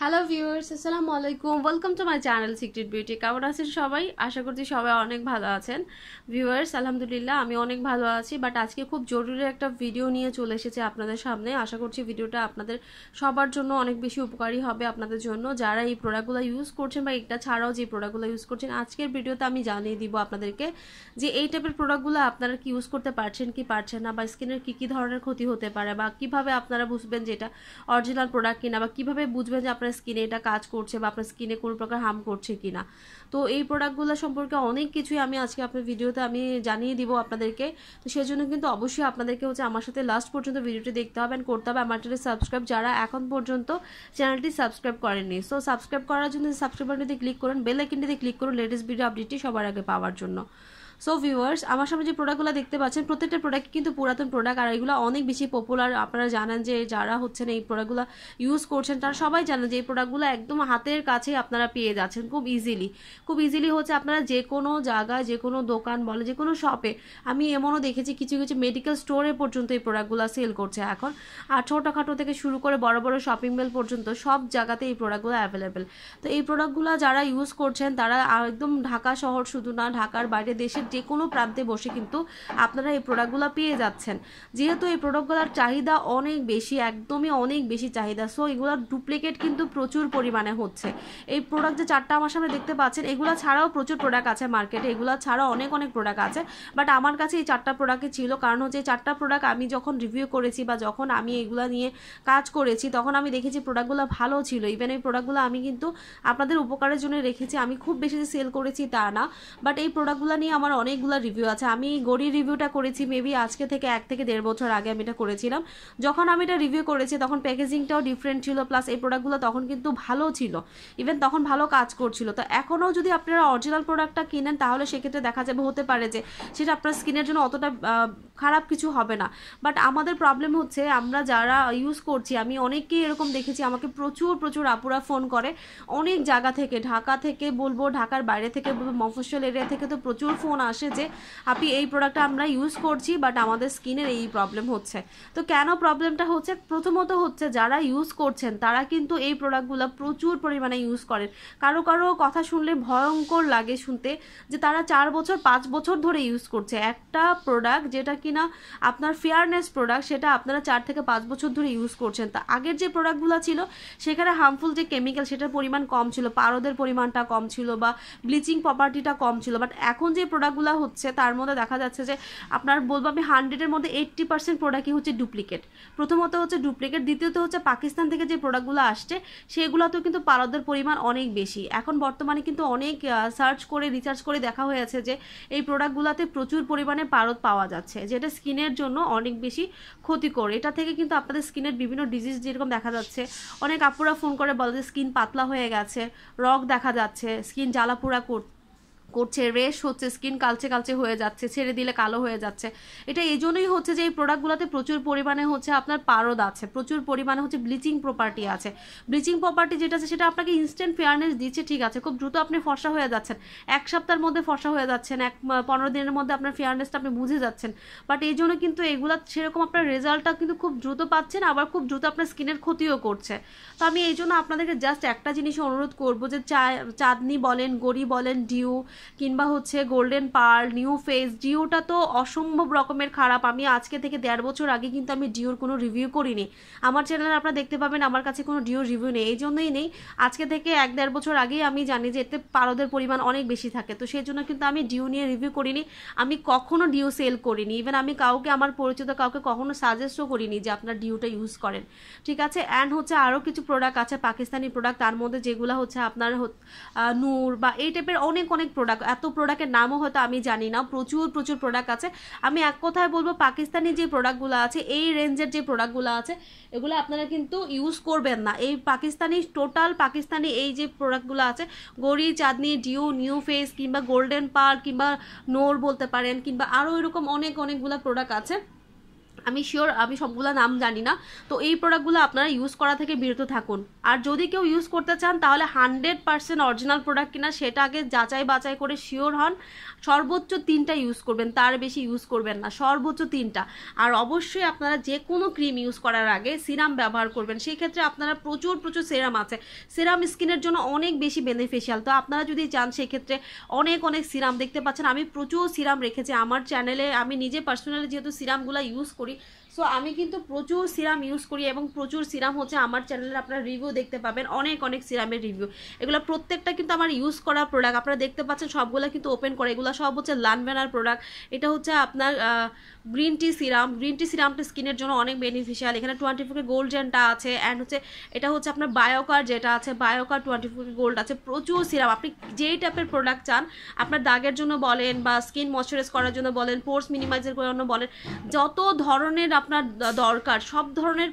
hello viewers আসসালামু আলাইকুম welcome to my channel secret beauty কেমন আছেন সবাই আশা করছি সবাই অনেক ভালো আছেন ভিউয়ার্স আলহামদুলিল্লাহ আমি অনেক ভালো আছি বাট আজকে খুব জরুরি একটা ভিডিও নিয়ে চলে এসেছে আপনাদের সামনে আশা করছি ভিডিওটা আপনাদের সবার জন্য অনেক বেশি উপকারী হবে আপনাদের জন্য যারা এই প্রোডাক্টগুলো ইউজ করছেন বা এটা ছাড়াও যে প্রোডাক্টগুলো ইউজ করছেন আজকের ভিডিওতে আমি জানিয়ে দিব আপনাদেরকে যে এই টাইপের প্রোডাক্টগুলো আপনারা কি ইউজ করতে পারছেন কি পারছেন না বা স্কিনের কী কী ধরনের ক্ষতি হতে পারে বা কিভাবে আপনারা বুঝবেন যে এটা অরিজিনাল প্রোডাক্ট কিনা বা কীভাবে বুঝবেন যে আপনার স্কিনে এটা কাজ করছে বা আপনার স্কিনে কোনো প্রকার হার্ম করছে কি না তো এই প্রোডাক্টগুলো সম্পর্কে অনেক কিছুই আমি আজকে আপনার ভিডিওতে আমি জানিয়ে দিব আপনাদেরকে তো সেই জন্য কিন্তু অবশ্যই আপনাদেরকে হচ্ছে আমার সাথে লাস্ট পর্যন্ত ভিডিওটি দেখতে হবে অ্যান্ড করতে হবে আমার চ্যানেল সাবস্ক্রাইব যারা এখন পর্যন্ত চ্যানেলটি সাবস্ক্রাইব করেননি সো সাবস্ক্রাইব করার জন্য সাবস্ক্রাইব বাটনটিতে ক্লিক করুন বেল আইকনটিতে ক্লিক করুন লেটেস্ট ভিডিও আপডেটটি সবার আগে পাওয়ার জন্য সো ভিউয়ার্স আমার সামনে যে প্রোডাক্টগুলো দেখতে পাচ্ছেন প্রত্যেকটা প্রোডাক্ট কিন্তু পুরাতন প্রোডাক্ট আর এগুলো অনেক বেশি পপুলার আপনারা জানেন যে যারা হচ্ছেন এই প্রোডাক্টগুলো ইউজ করছেন তারা সবাই জানেন যে এই প্রোডাক্টগুলো একদম হাতের কাছে আপনারা পেয়ে যাচ্ছেন খুব ইজিলি খুব ইজিলি হচ্ছে আপনারা যে কোনো জায়গায় যে কোনো দোকান বলে যে কোনো শপে আমি এমনও দেখেছি কিছু কিছু মেডিকেল স্টোরে পর্যন্ত এই প্রোডাক্টগুলো সেল করছে এখন আর ছোটোখাটো থেকে শুরু করে বড় বড় শপিং মল পর্যন্ত সব জায়গাতে এই প্রোডাক্টগুলো অ্যাভেলেবেল তো এই প্রোডাক্টগুলো যারা ইউজ করছেন তারা একদম ঢাকা শহর শুধু না ঢাকার বাইরে দেশের যে কোনো প্রান্তে বসে কিন্তু আপনারা এই প্রোডাক্টগুলো পেয়ে যাচ্ছেন যেহেতু এই প্রোডাক্টগুলোর চাহিদা অনেক বেশি একদমই অনেক বেশি চাহিদা সো এগুলোর ডুপ্লিকেট কিন্তু প্রচুর পরিমাণে হচ্ছে এই প্রোডাক্ট যে চারটা আমার সামনে দেখতে পাচ্ছেন এগুলো ছাড়াও প্রচুর প্রোডাক্ট আছে মার্কেটে এগুলো ছাড়াও অনেক অনেক প্রোডাক্ট আছে বাট আমার কাছে এই চারটা প্রোডাক্টই ছিল কারণ হচ্ছে এই চারটা প্রোডাক্ট আমি যখন রিভিউ করেছি বা যখন আমি এগুলো নিয়ে কাজ করেছি তখন আমি দেখেছি প্রোডাক্টগুলো ভালো ছিল ইভেন এই প্রোডাক্টগুলো আমি কিন্তু আপনাদের উপকারের জন্য রেখেছি আমি খুব বেশি সেল করেছি তা না বাট এই প্রোডাক্টগুলো নিয়ে আমার আমার অনেকগুলো রিভিউ আছে আমি গড়ি রিভিউটা করেছি মেবি আজকে থেকে এক থেকে দেড় বছর আগে আমি এটা করেছিলাম যখন আমি এটা রিভিউ করেছি তখন প্যাকেজিংটাও ডিফারেন্ট ছিল প্লাস এই প্রোডাক্টগুলো তখন কিন্তু ভালো ছিল ইভেন তখন ভালো কাজ করছিল তো এখনও যদি আপনারা অরিজিনাল প্রোডাক্টটা কিনেন তাহলে সেক্ষেত্রে দেখা যাবে হতে পারে যে সেটা আপনার স্কিনের জন্য অতটা খারাপ কিছু হবে না বাট আমাদের প্রবলেম হচ্ছে আমরা যারা ইউজ করছি আমি অনেককেই এরকম দেখেছি আমাকে প্রচুর প্রচুর আপুরা ফোন করে অনেক জায়গা থেকে ঢাকা থেকে বলবো ঢাকার বাইরে থেকে বলবো মফস্বল এরিয়া থেকে তো প্রচুর ফোন আসে যে আপনি এই প্রোডাক্টটা আমরা ইউজ করছি বাট আমাদের স্কিনের এই প্রবলেম হচ্ছে তো কেন প্রবলেমটা হচ্ছে প্রথমত হচ্ছে যারা ইউজ করছেন তারা কিন্তু এই প্রোডাক্টগুলো প্রচুর পরিমাণে ইউজ করেন কারো কারো কথা শুনলে ভয়ঙ্কর লাগে শুনতে যে তারা চার বছর পাঁচ বছর ধরে ইউজ করছে একটা প্রোডাক্ট যেটা কি কিনা আপনার ফেয়ারনেস প্রোডাক্ট সেটা আপনারা চার থেকে পাঁচ বছর ধরে ইউজ করছেন তা আগের যে প্রোডাক্টগুলো ছিল সেখানে হার্মফুল যে কেমিক্যাল সেটার পরিমাণ কম ছিল পারদের পরিমাণটা কম ছিল বা ব্লিচিং প্রপার্টিটা কম ছিল বাট এখন যে প্রোডাক্টগুলো হচ্ছে তার মধ্যে দেখা যাচ্ছে যে আপনার বলবো আমি হান্ড্রেডের মধ্যে এইট্টি পার্সেন্ট প্রোডাক্টই হচ্ছে ডুপ্লিকেট প্রথমত হচ্ছে ডুপ্লিকেট দ্বিতীয়ত হচ্ছে পাকিস্তান থেকে যে প্রোডাক্টগুলো আসছে সেগুলোতেও কিন্তু পারদের পরিমাণ অনেক বেশি এখন বর্তমানে কিন্তু অনেক সার্চ করে রিসার্চ করে দেখা হয়েছে যে এই প্রোডাক্টগুলোতে প্রচুর পরিমাণে পারদ পাওয়া যাচ্ছে যেটা স্কিনের জন্য অনেক বেশি ক্ষতিকর এটা থেকে কিন্তু আপনাদের স্কিনের বিভিন্ন ডিজিজ যেরকম দেখা যাচ্ছে অনেক আপুরা ফোন করে বলে যে স্কিন পাতলা হয়ে গেছে রগ দেখা যাচ্ছে স্কিন জ্বালাপোড়া করতে করছে রেশ হচ্ছে স্কিন কালচে কালচে হয়ে যাচ্ছে ছেড়ে দিলে কালো হয়ে যাচ্ছে এটা এই জন্যই হচ্ছে যে এই প্রোডাক্টগুলোতে প্রচুর পরিমাণে হচ্ছে আপনার পারদ আছে প্রচুর পরিমাণে হচ্ছে ব্লিচিং প্রপার্টি আছে ব্লিচিং প্রপার্টি যেটা আছে সেটা আপনাকে ইনস্ট্যান্ট ফেয়ারনেস দিচ্ছে ঠিক আছে খুব দ্রুত আপনি ফসা হয়ে যাচ্ছেন এক সপ্তাহের মধ্যে ফসা হয়ে যাচ্ছেন এক পনেরো দিনের মধ্যে আপনার ফেয়ারনেসটা আপনি বুঝে যাচ্ছেন বাট এই জন্য কিন্তু এগুলো সেরকম আপনার রেজাল্টটা কিন্তু খুব দ্রুত পাচ্ছেন আবার খুব দ্রুত আপনার স্কিনের ক্ষতিও করছে তো আমি এই জন্য আপনাদেরকে জাস্ট একটা জিনিস অনুরোধ করবো যে চা চাঁদনি বলেন গড়ি বলেন ডিউ কিংবা হচ্ছে গোল্ডেন পার্ল নিউ ফেস ডিওটা তো অসম্ভব রকমের খারাপ আমি আজকে থেকে দেড় বছর আগে কিন্তু আমি ডিওর কোনো রিভিউ করিনি আমার চ্যানেলে আপনারা দেখতে পাবেন আমার কাছে কোনো ডিওর রিভিউ নেই এই জন্যই নেই আজকে থেকে এক দেড় বছর আগেই আমি জানি যে এতে পারদের পরিমাণ অনেক বেশি থাকে তো সেই জন্য কিন্তু আমি ডিও নিয়ে রিভিউ করিনি আমি কখনো ডিও সেল করিনি ইভেন আমি কাউকে আমার পরিচিত কাউকে কখনো সাজেস্টও করিনি যে আপনার ডিওটা ইউজ করেন ঠিক আছে অ্যান্ড হচ্ছে আরও কিছু প্রোডাক্ট আছে পাকিস্তানি প্রোডাক্ট তার মধ্যে যেগুলো হচ্ছে আপনার নূর বা এই টাইপের অনেক অনেক প্রোডাক্ট প্রোডাক্ট এত প্রোডাক্টের নামও হয়তো আমি জানি না প্রচুর প্রচুর প্রোডাক্ট আছে আমি এক কথায় বলবো পাকিস্তানি যে প্রোডাক্টগুলো আছে এই রেঞ্জের যে প্রোডাক্টগুলো আছে এগুলো আপনারা কিন্তু ইউজ করবেন না এই পাকিস্তানি টোটাল পাকিস্তানি এই যে প্রোডাক্টগুলো আছে Gori Chandni dew new face কিংবা গোল্ডেন পার্ক কিংবা নোর বলতে পারেন কিংবা আরও এরকম অনেক অনেকগুলো প্রোডাক্ট আছে আমি শিওর আমি সবগুলো নাম জানি না তো এই প্রোডাক্টগুলো আপনারা ইউজ করা থেকে বিরত থাকুন আর যদি কেউ ইউজ করতে চান তাহলে হান্ড্রেড পার্সেন্ট অরিজিনাল প্রোডাক্ট কিনা সেটা আগে যাচাই বাচাই করে শিওর হন সর্বোচ্চ তিনটা ইউজ করবেন তার বেশি ইউজ করবেন না সর্বোচ্চ তিনটা আর অবশ্যই আপনারা যে কোনো ক্রিম ইউজ করার আগে সিরাম ব্যবহার করবেন সেক্ষেত্রে আপনারা প্রচুর প্রচুর সিরাম আছে সিরাম স্কিনের জন্য অনেক বেশি বেনিফিশিয়াল তো আপনারা যদি চান সেক্ষেত্রে অনেক অনেক সিরাম দেখতে পাচ্ছেন আমি প্রচুর সিরাম রেখেছি আমার চ্যানেলে আমি নিজে পার্সোনালি যেহেতু সিরামগুলো ইউজ করি করি সো আমি কিন্তু প্রচুর সিরাম ইউজ করি এবং প্রচুর সিরাম হচ্ছে আমার চ্যানেলে আপনারা রিভিউ দেখতে পাবেন অনেক অনেক সিরামের রিভিউ এগুলো প্রত্যেকটা কিন্তু আমার ইউজ করা প্রোডাক্ট আপনারা দেখতে পাচ্ছেন সবগুলো কিন্তু ওপেন করে এগুলো সব হচ্ছে লানবেনার প্রোডাক্ট এটা হচ্ছে আপনার green tea serum green tea সিরামটা স্কিনের জন্য অনেক বেনিফিশিয়াল এখানে টোয়েন্টি ফোর গোল্ড জেনটা আছে অ্যান্ড হচ্ছে এটা হচ্ছে আপনার বায়োকার যেটা আছে বায়োকার টোয়েন্টি ফোর গোল্ড আছে প্রচুর সিরাম আপনি যেই টাইপের প্রোডাক্ট চান আপনার দাগের জন্য বলেন বা স্কিন ময়শ্চারাইজ করার জন্য বলেন পোর্স মিনিমাইজের জন্য বলেন যত ধরনের আপনার দরকার সব ধরনের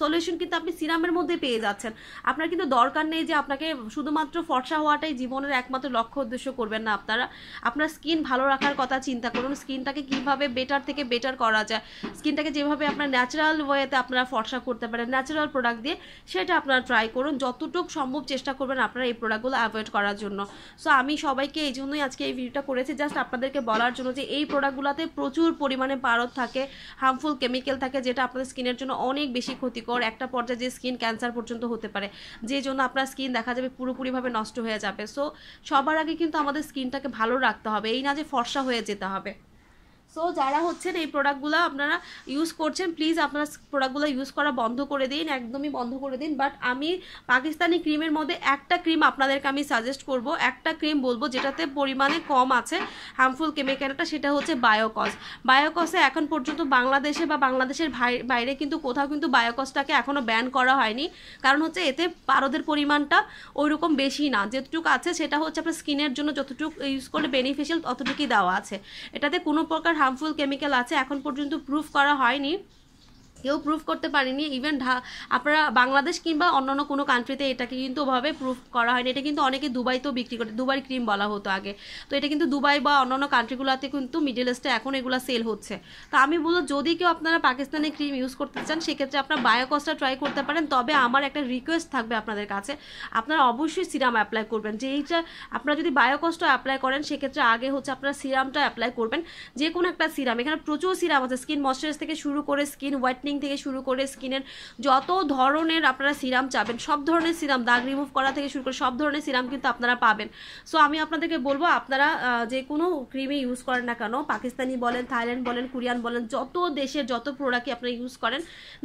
সলিউশন কিন্তু আপনি সিরামের মধ্যে পেয়ে যাচ্ছেন আপনার কিন্তু দরকার নেই যে আপনাকে শুধুমাত্র ফর্সা হওয়াটাই জীবনের একমাত্র লক্ষ্য উদ্দেশ্য করবেন না আপনারা আপনার স্কিন ভালো রাখার কথা চিন্তা করুন স্কিনটাকে কিভাবে বেটার থেকে বেটার করা যায় স্কিনটাকে যেভাবে আপনার ন্যাচারাল ওয়েতে আপনারা ফর্সা করতে পারেন ন্যাচারাল প্রোডাক্ট দিয়ে সেটা আপনারা ট্রাই করুন যতটুকু সম্ভব চেষ্টা করবেন আপনারা এই প্রোডাক্টগুলো অ্যাভয়েড করার জন্য সো আমি সবাইকে এই জন্যই আজকে এই ভিডিওটা করেছি জাস্ট আপনাদেরকে বলার জন্য যে এই প্রোডাক্টগুলোতে প্রচুর পরিমাণে পারদ থাকে হার্মফুল কেমি কেমিক্যাল থাকে যেটা আপনাদের স্কিনের জন্য অনেক বেশি ক্ষতিকর একটা পর্যায়ে যে স্কিন ক্যান্সার পর্যন্ত হতে পারে যে জন্য আপনার স্কিন দেখা যাবে পুরোপুরিভাবে নষ্ট হয়ে যাবে সো সবার আগে কিন্তু আমাদের স্কিনটাকে ভালো রাখতে হবে এই না যে ফর্সা হয়ে যেতে হবে সো যারা হচ্ছেন এই প্রোডাক্টগুলো আপনারা ইউজ করছেন প্লিজ আপনারা প্রোডাক্টগুলো ইউজ করা বন্ধ করে দিন একদমই বন্ধ করে দিন বাট আমি পাকিস্তানি ক্রিমের মধ্যে একটা ক্রিম আপনাদেরকে আমি সাজেস্ট করব একটা ক্রিম বলবো যেটাতে পরিমাণে কম আছে হার্মফুল কেমিক্যালটা সেটা হচ্ছে বায়োকস বায়োকসে এখন পর্যন্ত বাংলাদেশে বা বাংলাদেশের বাইরে কিন্তু কোথাও কিন্তু বায়োকসটাকে এখনও ব্যান করা হয়নি কারণ হচ্ছে এতে পারদের পরিমাণটা ওইরকম বেশি না যেটুকু আছে সেটা হচ্ছে আপনার স্কিনের জন্য যতটুকু ইউজ করলে বেনিফিশিয়াল ততটুকুই দেওয়া আছে এটাতে কোনো প্রকার হার্মফুল কেমিক্যাল আছে এখন পর্যন্ত প্রুফ করা হয়নি কেউ প্রুফ করতে পারেনি ইভেন আপনারা বাংলাদেশ কিংবা অন্যান্য কোনো কান্ট্রিতে এটাকে কিন্তু ওভাবে প্রুফ করা হয়নি এটা কিন্তু অনেকে দুবাইতেও বিক্রি করে দুবাই ক্রিম বলা হতো আগে তো এটা কিন্তু দুবাই বা অন্যান্য কান্ট্রিগুলোতে কিন্তু মিডিল ইস্টে এখন এগুলো সেল হচ্ছে তো আমি বলবো যদি কেউ আপনারা পাকিস্তানি ক্রিম ইউজ করতে চান সেক্ষেত্রে আপনার বায়োকসটা ট্রাই করতে পারেন তবে আমার একটা রিকোয়েস্ট থাকবে আপনাদের কাছে আপনারা অবশ্যই সিরাম অ্যাপ্লাই করবেন যে এইটা আপনারা যদি বায়োকস্ট অ্যাপ্লাই করেন সেক্ষেত্রে আগে হচ্ছে আপনারা সিরামটা অ্যাপ্লাই করবেন যে কোনো একটা সিরাম এখানে প্রচুর সিরাম আছে স্কিন ময়শ্চারাইজ থেকে শুরু করে স্কিন হোয়াইটনিং টেম্পারিং থেকে শুরু করে স্কিনের যত ধরনের আপনারা সিরাম চাবেন সব ধরনের সিরাম দাগ রিমুভ করা থেকে শুরু করে সব ধরনের সিরাম কিন্তু আপনারা পাবেন সো আমি আপনাদেরকে বলবো আপনারা যে কোনো ক্রিমে ইউজ করেন না কেন পাকিস্তানি বলেন থাইল্যান্ড বলেন কোরিয়ান বলেন যত দেশের যত প্রোডাক্টই আপনারা ইউজ করেন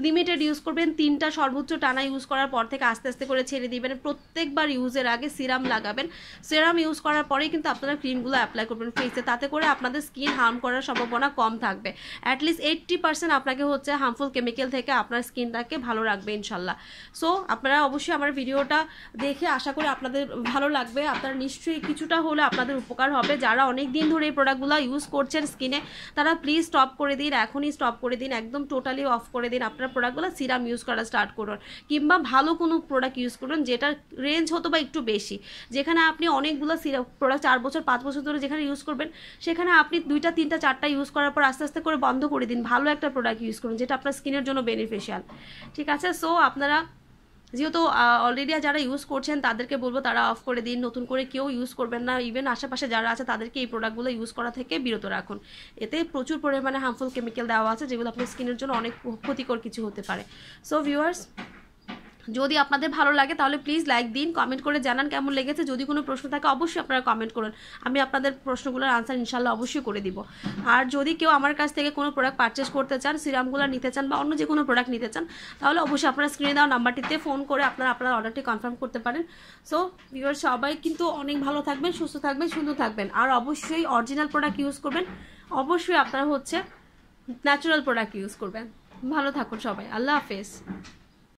লিমিটেড ইউজ করবেন তিনটা সর্বোচ্চ টানা ইউজ করার পর থেকে আস্তে আস্তে করে ছেড়ে দিবেন প্রত্যেকবার ইউজের আগে সিরাম লাগাবেন সিরাম ইউজ করার পরেই কিন্তু আপনারা ক্রিমগুলো অ্যাপ্লাই করবেন ফেসে তাতে করে আপনাদের স্কিন হার্ম করার সম্ভাবনা কম থাকবে অ্যাটলিস্ট এইট্টি পার্সেন্ট আপনাকে হচ্ছে হার্মফুল কেমিক্যাল থেকে আপনার স্কিনটাকে ভালো রাখবে ইনশাল্লাহ সো আপনারা অবশ্যই আমার ভিডিওটা দেখে আশা করি আপনাদের ভালো লাগবে আপনারা নিশ্চয়ই কিছুটা হলে আপনাদের উপকার হবে যারা অনেক দিন ধরে এই প্রোডাক্টগুলো ইউজ করছেন স্কিনে তারা প্লিজ স্টপ করে দিন এখনই স্টপ করে দিন একদম টোটালি অফ করে দিন আপনার প্রোডাক্টগুলো সিরাম ইউজ করা স্টার্ট করুন কিংবা ভালো কোনো প্রোডাক্ট ইউজ করুন যেটার রেঞ্জ হতো বা একটু বেশি যেখানে আপনি অনেকগুলো সিরাম প্রোডাক্ট চার বছর পাঁচ বছর ধরে যেখানে ইউজ করবেন সেখানে আপনি দুইটা তিনটা চারটা ইউজ করার পর আস্তে আস্তে করে বন্ধ করে দিন ভালো একটা প্রোডাক্ট ইউজ করুন যেটা আপনার স্কিনের জন্য বেনিফিশিয়াল ঠিক আছে সো আপনারা যেহেতু অলরেডি যারা ইউজ করছেন তাদেরকে বলবো তারা অফ করে দিন নতুন করে কেউ ইউজ করবেন না ইভেন আশেপাশে যারা আছে তাদেরকে এই প্রোডাক্টগুলো ইউজ করা থেকে বিরত রাখুন এতে প্রচুর পরিমাণে হার্মফুল কেমিক্যাল দেওয়া আছে যেগুলো আপনার স্কিনের জন্য অনেক ক্ষতিকর কিছু হতে পারে সো ভিউয়ার্স যদি আপনাদের ভালো লাগে তাহলে প্লিজ লাইক দিন কমেন্ট করে জানান কেমন লেগেছে যদি কোনো প্রশ্ন থাকে অবশ্যই আপনারা কমেন্ট করুন আমি আপনাদের প্রশ্নগুলোর আনসার ইনশাল্লাহ অবশ্যই করে দিব আর যদি কেউ আমার কাছ থেকে কোনো প্রোডাক্ট পারচেস করতে চান সিরামগুলো নিতে চান বা অন্য যে কোনো প্রোডাক্ট নিতে চান তাহলে অবশ্যই আপনারা স্ক্রিনে দেওয়া নাম্বারটিতে ফোন করে আপনারা আপনার অর্ডারটি কনফার্ম করতে পারেন সো ইউর সবাই কিন্তু অনেক ভালো থাকবেন সুস্থ থাকবেন সুন্দর থাকবেন আর অবশ্যই অরিজিনাল প্রোডাক্ট ইউজ করবেন অবশ্যই আপনারা হচ্ছে ন্যাচারাল প্রোডাক্ট ইউজ করবেন ভালো থাকুন সবাই আল্লাহ হাফেজ